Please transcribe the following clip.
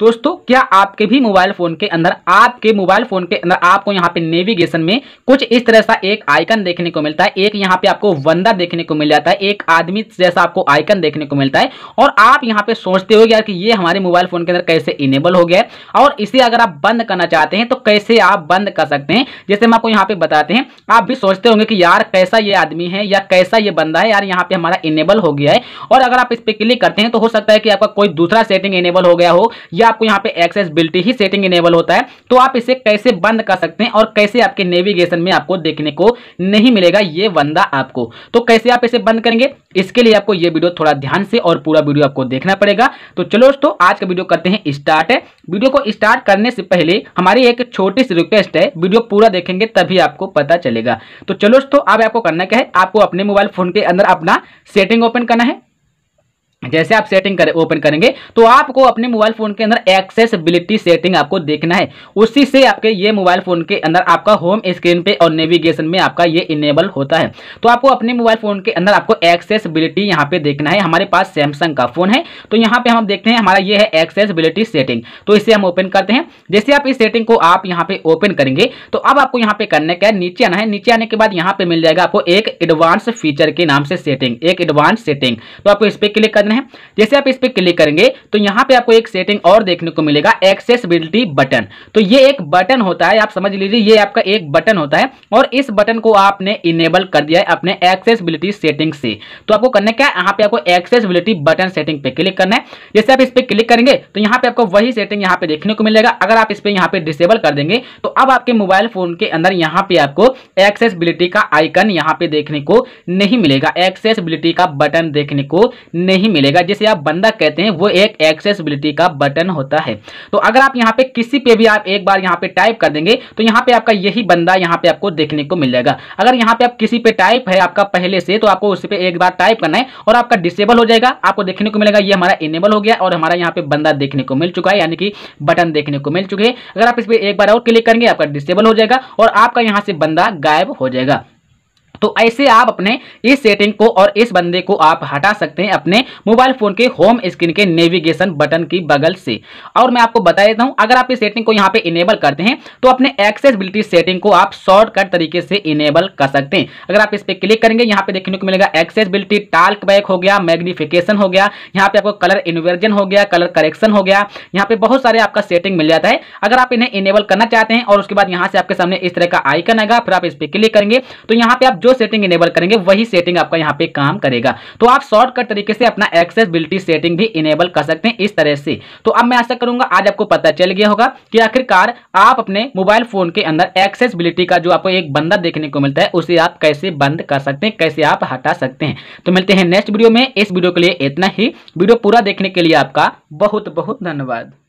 दोस्तों क्या आपके भी मोबाइल फोन के अंदर आपके मोबाइल फोन के अंदर आपको यहाँ पे नेविगेशन में कुछ इस तरह सा एक आइकन देखने को मिलता है एक यहाँ पे आपको वंदा देखने को मिल जाता है एक आदमी जैसा आपको आइकन देखने को मिलता है और आप यहाँ पे सोचते हो यार कि ये हमारे मोबाइल फोन के अंदर कैसे इनेबल हो गया है और इसे अगर आप बंद करना चाहते हैं तो कैसे आप बंद कर सकते हैं जैसे हम आपको यहाँ पे बताते हैं आप भी सोचते होंगे कि यार कैसा ये आदमी है या कैसा ये बंदा है यार यहाँ पे हमारा इनेबल हो गया है और अगर आप इस पर क्लिक करते हैं तो हो सकता है कि आपका कोई दूसरा सेटिंग इनेबल हो गया हो या लीजिए आपको यहाँ पे एक्सेसबिलिटी ही सेटिंग इनेबल होता है तो आप इसे कैसे बंद कर सकते हैं और कैसे आपके नेविगेशन में आपको देखने को नहीं मिलेगा ये बंदा आपको तो कैसे आप इसे बंद करेंगे इसके लिए आपको ये वीडियो थोड़ा ध्यान से और पूरा वीडियो आपको देखना पड़ेगा तो चलो दोस्तों आज का वीडियो करते हैं स्टार्ट वीडियो को स्टार्ट करने से पहले हमारी एक छोटी सी रिक्वेस्ट है वीडियो पूरा देखेंगे तभी आपको पता चलेगा तो चलो दोस्तों अब आपको करना क्या है आपको अपने मोबाइल फोन के अंदर अपना सेटिंग ओपन करना है जैसे आप सेटिंग करें ओपन करेंगे तो आपको अपने मोबाइल फोन के अंदर एक्सेसिबिलिटी सेटिंग आपको देखना है उसी से आपके ये मोबाइल फोन के अंदर आपका होम स्क्रीन पे और नेविगेशन में आपका ये इनेबल होता है तो आपको अपने मोबाइल फोन के अंदर आपको एक्सेसिबिलिटी यहाँ पे देखना है हमारे पास सैमसंग का फोन है तो यहाँ पे हम देखते हैं हमारा ये है एक्सेसिबिलिटी सेटिंग तो इसे हम ओपन करते हैं जैसे आप इस सेटिंग को आप यहाँ पे ओपन करेंगे तो अब आपको यहाँ पे करने का नीचे आना है नीचे आने के बाद यहाँ पे मिल जाएगा आपको एक एडवांस फीचर के नाम से सेटिंग एक एडवांस सेटिंग तो आपको इस पर क्लिक करना हैं जैसे आप इस पर क्लिक करेंगे तो यहाँ पे आपको एक सेटिंग और देखने को मिलेगा एक्सेसबिलिटी बटन तो ये एक बटन होता है आप समझ लीजिए ये आपका एक बटन होता है और इस बटन को आपने इनेबल कर दिया है अपने एक्सेसबिलिटी सेटिंग से तो आपको करना क्या है यहाँ पे आपको एक्सेसबिलिटी बटन सेटिंग पे क्लिक करना है जैसे आप इस पर क्लिक करेंगे तो यहाँ पे आपको वही सेटिंग यहाँ पे देखने को मिलेगा अगर आप इस पर यहाँ पे डिसेबल कर देंगे तो अब आपके मोबाइल फोन के अंदर यहाँ पे आपको एक्सेसबिलिटी का आइकन यहाँ पे देखने को नहीं मिलेगा एक्सेसबिलिटी का बटन देखने को नहीं मिलेगा मिलेगा जिसे आप बंदा कहते हैं वो एक एक्सेसिबिलिटी का बटन होता है तो अगर आप यहाँ पे किसी पे भी आप एक बार यहाँ पे टाइप कर देंगे तो यहाँ पे आपका यही बंदा यहाँ पे आपको देखने को मिल जाएगा अगर यहाँ पे आप किसी पे टाइप है आपका पहले से तो आपको उस पर एक बार टाइप करना है और आपका डिसेबल हो जाएगा आपको देखने को मिलेगा ये हमारा इनेबल हो गया और हमारा यहाँ पे बंदा देखने को मिल चुका है यानी कि बटन देखने को मिल चुके हैं अगर आप इस पर एक बार और क्लिक करेंगे आपका डिसेबल हो जाएगा और आपका यहाँ से बंदा गायब हो जाएगा तो ऐसे आप अपने इस सेटिंग को और इस बंदे को आप हटा सकते हैं अपने मोबाइल फोन के होम स्क्रीन के नेविगेशन बटन की बगल से और मैं आपको बता देता हूं अगर आप इस सेटिंग को यहां पे इनेबल करते हैं तो अपने एक्सेसबिलिटी सेटिंग को आप शॉर्टकट तरीके से इनेबल कर सकते हैं अगर आप इस पर क्लिक करेंगे यहां पर देखने को मिलेगा एक्सेसबिलिटी टाल्क बैक हो गया मैग्निफिकेशन हो गया यहाँ पे आपको कलर इन्वर्जन हो गया कलर करेक्शन हो गया यहाँ पे बहुत सारे आपका सेटिंग मिल जाता है अगर आप इन्हें इनेबल करना चाहते हैं और उसके बाद यहाँ से आपके सामने इस तरह का आइकन आएगा फिर आप इस पर क्लिक करेंगे तो यहाँ पे आप जो सेटिंग इनेबल करेंगे वही सेटिंग आपका यहाँ पे काम करेगा तो आप शॉर्टकट तरीके से अपना एक्सेसबिलिटी सेटिंग भी इनेबल कर सकते हैं इस तरह से तो अब मैं ऐसा करूंगा आज आपको पता चल गया होगा कि आखिरकार आप अपने मोबाइल फोन के अंदर एक्सेसबिलिटी का जो आपको एक बंदा देखने को मिलता है उसे आप कैसे बंद कर सकते हैं कैसे आप हटा सकते हैं तो मिलते हैं नेक्स्ट वीडियो में इस वीडियो के लिए इतना ही वीडियो पूरा देखने के लिए आपका बहुत बहुत धन्यवाद